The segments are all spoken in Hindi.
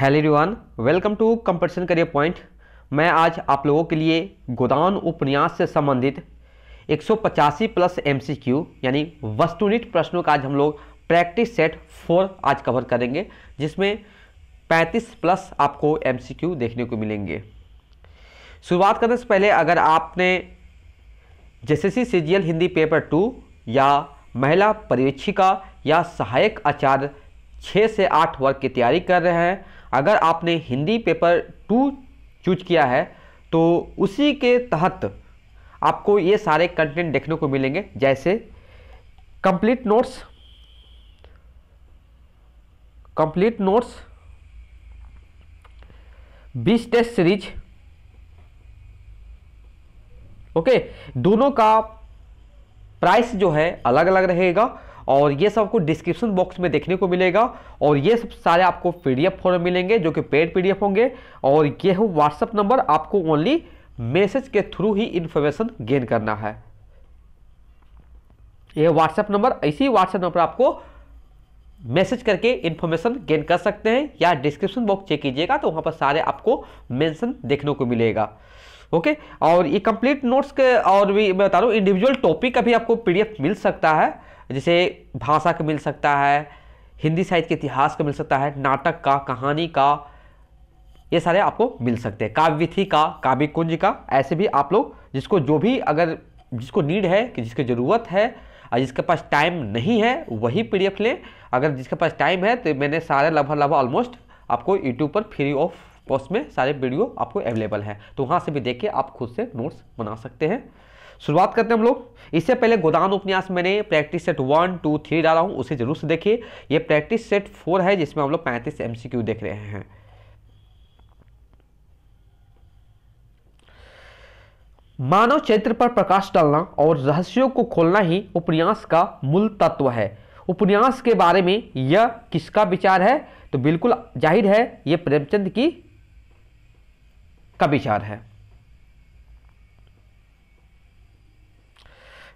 hello everyone welcome to competition career point मैं आज आप लोगों के लिए गोदान उपन्यास से संबंधित एक प्लस एमसीक्यू यानी वस्तुनिष्ठ प्रश्नों का आज हम लोग प्रैक्टिस सेट फोर आज कवर करेंगे जिसमें 35 प्लस आपको एमसीक्यू देखने को मिलेंगे शुरुआत करने से पहले अगर आपने C C Hindi paper two या महिला परिवेक्षिका या सहायक आचार्य छः से आठ वर्ग की तैयारी कर रहे हैं अगर आपने हिंदी पेपर टू चूज किया है तो उसी के तहत आपको ये सारे कंटेंट देखने को मिलेंगे जैसे कंप्लीट नोट्स कंप्लीट नोट्स बीस टेस्ट सीरीज ओके दोनों का प्राइस जो है अलग अलग रहेगा और ये सब आपको डिस्क्रिप्शन बॉक्स में देखने को मिलेगा और ये सब सारे आपको पीडीएफ फॉर्म मिलेंगे जो कि पेड पीडीएफ होंगे और ये हो व्हाट्सअप नंबर आपको ओनली मैसेज के थ्रू ही इन्फॉर्मेशन गेन करना है ये व्हाट्सएप नंबर इसी व्हाट्सएप नंबर आपको मैसेज करके इन्फॉर्मेशन गेन कर सकते हैं या डिस्क्रिप्शन बॉक्स चेक कीजिएगा तो वहाँ पर सारे आपको मेंशन देखने को मिलेगा ओके और ये कंप्लीट नोट्स के और भी मैं बता रहा हूँ इंडिविजुअल टॉपिक का भी आपको पीडीएफ मिल सकता है जैसे भाषा का मिल सकता है हिंदी साहित्य के इतिहास का मिल सकता है नाटक का कहानी का ये सारे आपको मिल सकते हैं काव्यथी का काव्य कुंज का ऐसे भी आप लोग जिसको जो भी अगर जिसको नीड है कि जिसकी ज़रूरत है और जिसके पास टाइम नहीं है वही पी लें अगर जिसके पास टाइम है तो मैंने सारे लगभग लगभग ऑलमोस्ट आपको यूट्यूब पर फ्री ऑफ कॉस्ट में सारे वीडियो आपको अवेलेबल हैं तो वहाँ से भी देख के आप खुद से नोट्स बना सकते हैं शुरुआत करते हैं हम लोग इससे पहले गोदान उपन्यास मैंने practice set one two three डाला हूँ उसे जरूर से देखिए ये प्रैक्टिस सेट फोर है जिसमें हम लोग पैंतीस एम देख रहे हैं मानव चरित्र पर प्रकाश डालना और रहस्यों को खोलना ही उपन्यास का मूल तत्व है उपन्यास के बारे में यह किसका विचार है तो बिल्कुल जाहिर है यह प्रेमचंद की का विचार है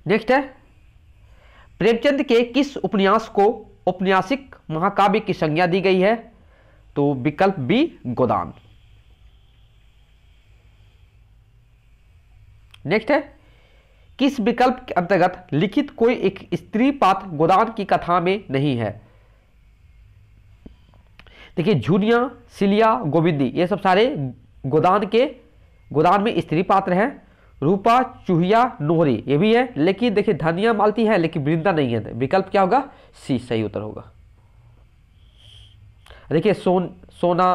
नेक्स्ट है प्रेमचंद के किस उपन्यास को उपन्यासिक महाकाव्य की संज्ञा दी गई है तो विकल्प बी गोदान नेक्स्ट है किस विकल्प के अंतर्गत लिखित कोई एक स्त्री पात्र गोदान की कथा में नहीं है देखिए झूनिया सिलिया गोविंदी ये सब सारे गोदान के गोदान में स्त्री पात्र हैं रूपा चूहिया नोहरी ये भी है लेकिन देखिए धनिया मालती है लेकिन वृंदा नहीं है विकल्प क्या होगा सी सही उत्तर होगा देखिए सोन सोना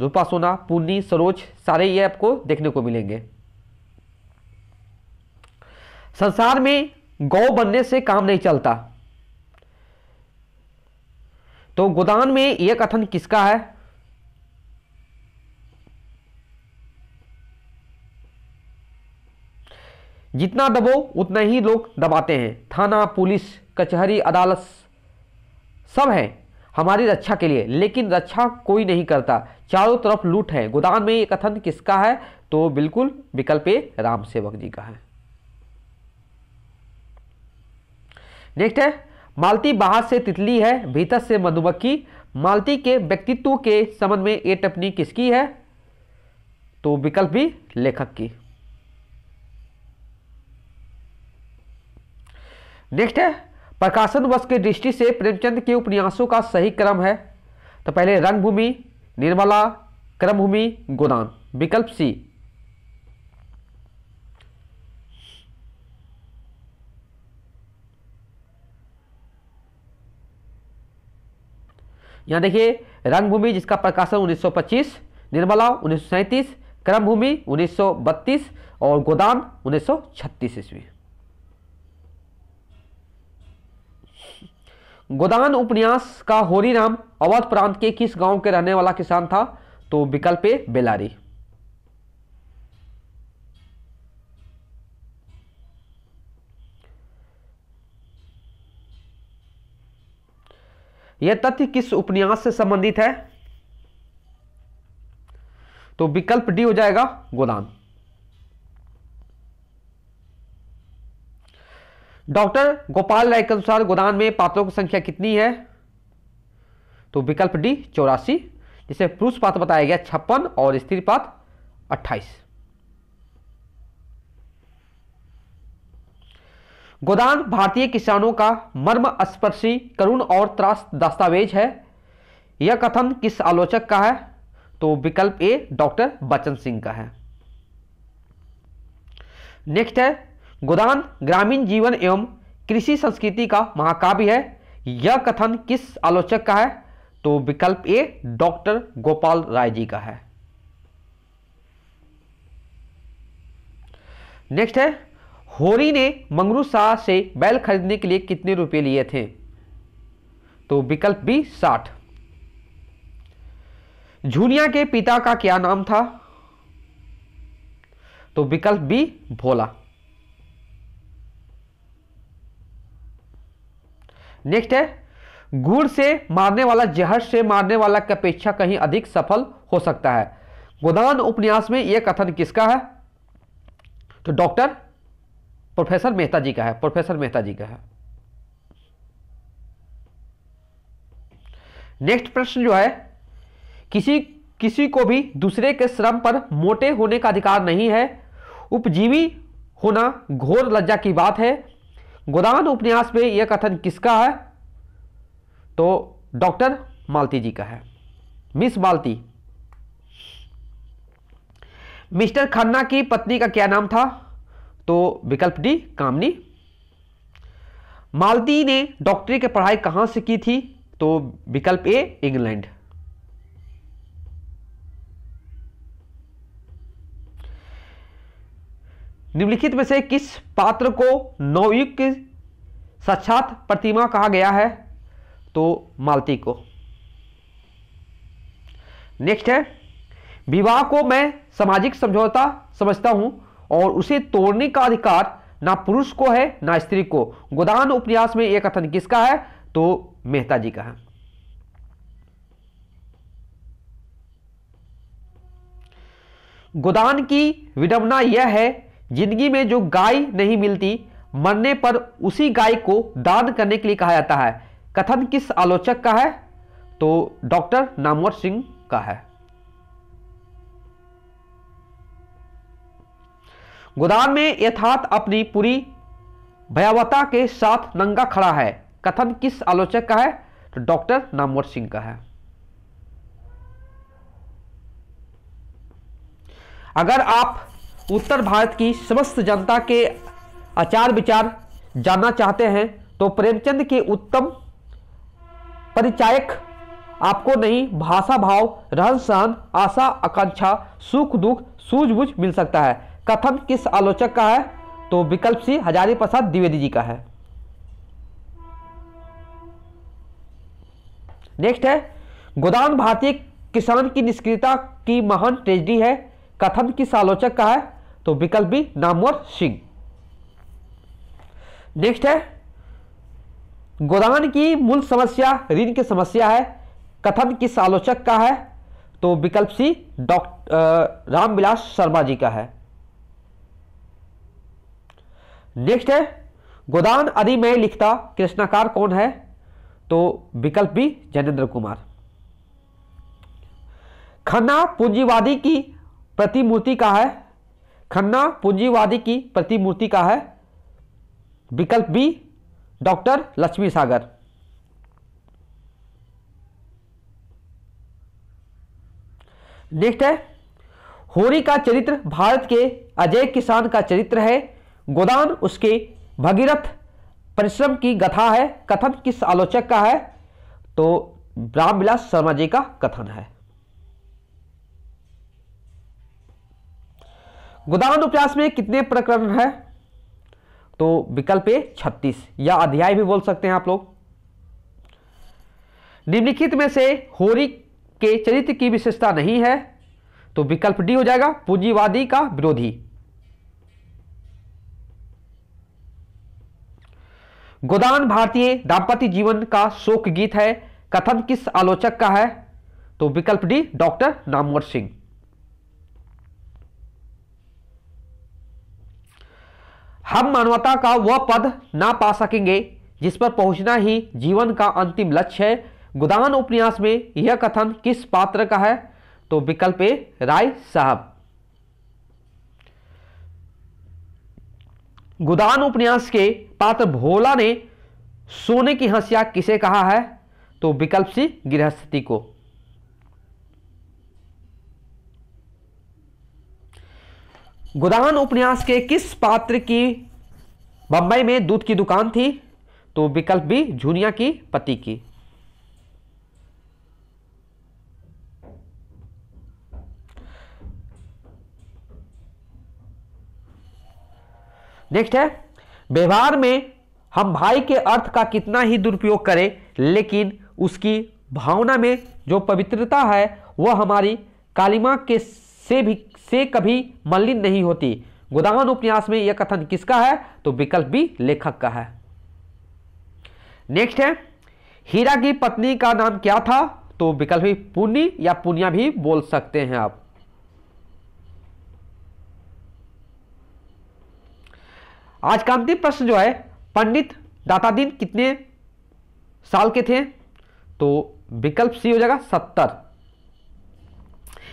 रूपा सोना पुन्नी सरोज सारे ये आपको देखने को मिलेंगे संसार में गौ बनने से काम नहीं चलता तो गोदान में यह कथन किसका है जितना दबो उतना ही लोग दबाते हैं थाना पुलिस कचहरी अदालत सब हैं हमारी रक्षा के लिए लेकिन रक्षा कोई नहीं करता चारों तरफ लूट है गोदान में ये कथन किसका है तो बिल्कुल विकल्प ए राम सेवक जी का है नेक्स्ट है मालती बाहर से तितली है भीतर से मधुमक्खी मालती के व्यक्तित्व के संबंध में ये टपनी किसकी है तो विकल्प भी लेखक की नेक्स्ट है प्रकाशन वर्ष की दृष्टि से प्रेमचंद के उपन्यासों का सही क्रम है तो पहले रंगभूमि निर्मला क्रमभूमि गोदान विकल्प सी यहां देखिए रंगभूमि जिसका प्रकाशन 1925, निर्मला उन्नीस क्रमभूमि 1932 और गोदान 1936 ईस्वी गोदान उपन्यास का होरी नाम अवध प्रांत के किस गांव के रहने वाला किसान था तो विकल्प ए बेलारी यह तथ्य किस उपन्यास से संबंधित है तो विकल्प डी हो जाएगा गोदान डॉक्टर गोपाल राय के अनुसार गोदान में पात्रों की संख्या कितनी है तो विकल्प डी चौरासी जिसे पुरुष पात्र बताया गया छप्पन और स्त्री पात्र अट्ठाईस गोदान भारतीय किसानों का मर्म स्पर्शी करुण और त्रास दस्तावेज है यह कथन किस आलोचक का है तो विकल्प ए डॉक्टर बच्चन सिंह का है नेक्स्ट है गोदान ग्रामीण जीवन एवं कृषि संस्कृति का महाकाव्य है यह कथन किस आलोचक का है तो विकल्प ए डॉक्टर गोपाल राय जी का है नेक्स्ट है होरी ने मंगरू शाह से बैल खरीदने के लिए कितने रुपए लिए थे तो विकल्प बी साठ झूनिया के पिता का क्या नाम था तो विकल्प बी भोला नेक्स्ट है गुड़ से मारने वाला जहर से मारने वाला की अपेक्षा कहीं अधिक सफल हो सकता है गोदान उपन्यास में यह कथन किसका है तो डॉक्टर प्रोफेसर मेहता जी का है प्रोफेसर मेहता जी का है नेक्स्ट प्रश्न जो है किसी किसी को भी दूसरे के श्रम पर मोटे होने का अधिकार नहीं है उपजीवी होना घोर लज्जा की बात है गोदान उपन्यास में यह कथन किसका है तो डॉक्टर मालती जी का है मिस मालती मिस्टर खन्ना की पत्नी का क्या नाम था तो विकल्प डी कामनी मालती ने डॉक्टरी की पढ़ाई कहां से की थी तो विकल्प ए इंग्लैंड निम्नलिखित में से किस पात्र को नवयुग की साक्षात प्रतिमा कहा गया है तो मालती को नेक्स्ट है विवाह को मैं सामाजिक समझौता समझता हूं और उसे तोड़ने का अधिकार ना पुरुष को है ना स्त्री को गोदान उपन्यास में यह कथन किसका है तो मेहता जी का है गोदान की विडंबना यह है जिंदगी में जो गाय नहीं मिलती मरने पर उसी गाय को दान करने के लिए कहा जाता है कथन किस आलोचक का है तो डॉक्टर नामवर सिंह का है गोदाम में यथार्थ अपनी पूरी भयावता के साथ नंगा खड़ा है कथन किस आलोचक का है तो डॉक्टर नामवर सिंह का है अगर आप उत्तर भारत की समस्त जनता के आचार विचार जानना चाहते हैं तो प्रेमचंद के उत्तम परिचायक आपको नहीं भाषा भाव रहन सहन आशा आकांक्षा सुख दुख सूझबूझ मिल सकता है कथन किस आलोचक का है तो विकल्प सी हजारी प्रसाद द्विवेदी जी का है नेक्स्ट है गोदान भारतीय किसान की निष्क्रियता की महान ट्रेजडी है कथन किस आलोचक का है तो विकल्प बी नामवर सिंह नेक्स्ट है गोदान की मूल समस्या ऋण की समस्या है कथन किस आलोचक का है तो विकल्प सी डॉक्टर रामविलास शर्मा जी का है नेक्स्ट है गोदान आदि में लिखता कृष्णाकार कौन है तो विकल्प बी जैनेन्द्र कुमार खन्ना पूंजीवादी की प्रतिमूर्ति का है खन्ना पूंजीवादी की प्रतिमूर्ति का है विकल्प B doctor Lakshmi Sagar next है होरी का चरित्र भारत के अजय किसान का चरित्र है गोदान उसके भगीरथ परिश्रम की गथा है कथन किस आलोचक का है तो रामविलास शर्मा जी का कथन है गोदावरण उपन्यास में कितने प्रकरण है तो विकल्प ए छत्तीस या अध्याय भी बोल सकते हैं आप लोग निम्नलिखित में से होरी के चरित्र की विशेषता नहीं है तो विकल्प डी हो जाएगा पूंजीवादी का विरोधी गोदान भारतीय दाम्पत्य जीवन का शोक गीत है कथन किस आलोचक का है तो विकल्प डी डॉक्टर नामवर सिंह हम मानवता का वह पद ना पा सकेंगे जिस पर पहुंचना ही जीवन का अंतिम लक्ष्य है गुदान उपन्यास में यह कथन किस पात्र का है तो विकल्प है राय साहब गुदान उपन्यास के पात्र भोला ने सोने की हंसिया किसे कहा है तो विकल्प सी गृहस्थिति को गोदान उपन्यास के किस पात्र की बंबई में दूध की दुकान थी तो विकल्प भी झुनिया की पति की नेक्स्ट है व्यवहार में हम भाई के अर्थ का कितना ही दुरुपयोग करें लेकिन उसकी भावना में जो पवित्रता है वह हमारी कालिमा के से भी से कभी मलिन नहीं होती गोदावन उपन्यास में यह कथन किसका है तो विकल्प भी लेखक का है नेक्स्ट है हीरा की पत्नी का नाम क्या था तो विकल्प भी पुण्य या पुनिया भी बोल सकते हैं आप आज का अंतिम प्रश्न जो है पंडित दातादीन कितने साल के थे तो विकल्प सी हो जाएगा सत्तर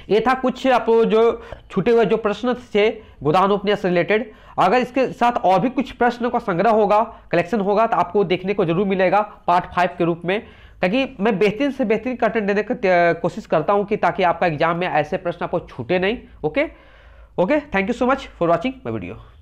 ये था कुछ आप जो छूटे हुए जो प्रश्न थे गोदान उपन्यास रिलेटेड अगर इसके साथ और भी कुछ प्रश्न का संग्रह होगा कलेक्शन होगा तो आपको देखने को जरूर मिलेगा पार्ट फाइव के रूप में क्योंकि मैं बेहतरीन से बेहतरीन कंटेंट देने की कोशिश करता हूँ कि ताकि आपका एग्जाम में ऐसे प्रश्न आपको छूटे नहीं okay okay thank you so much for watching my video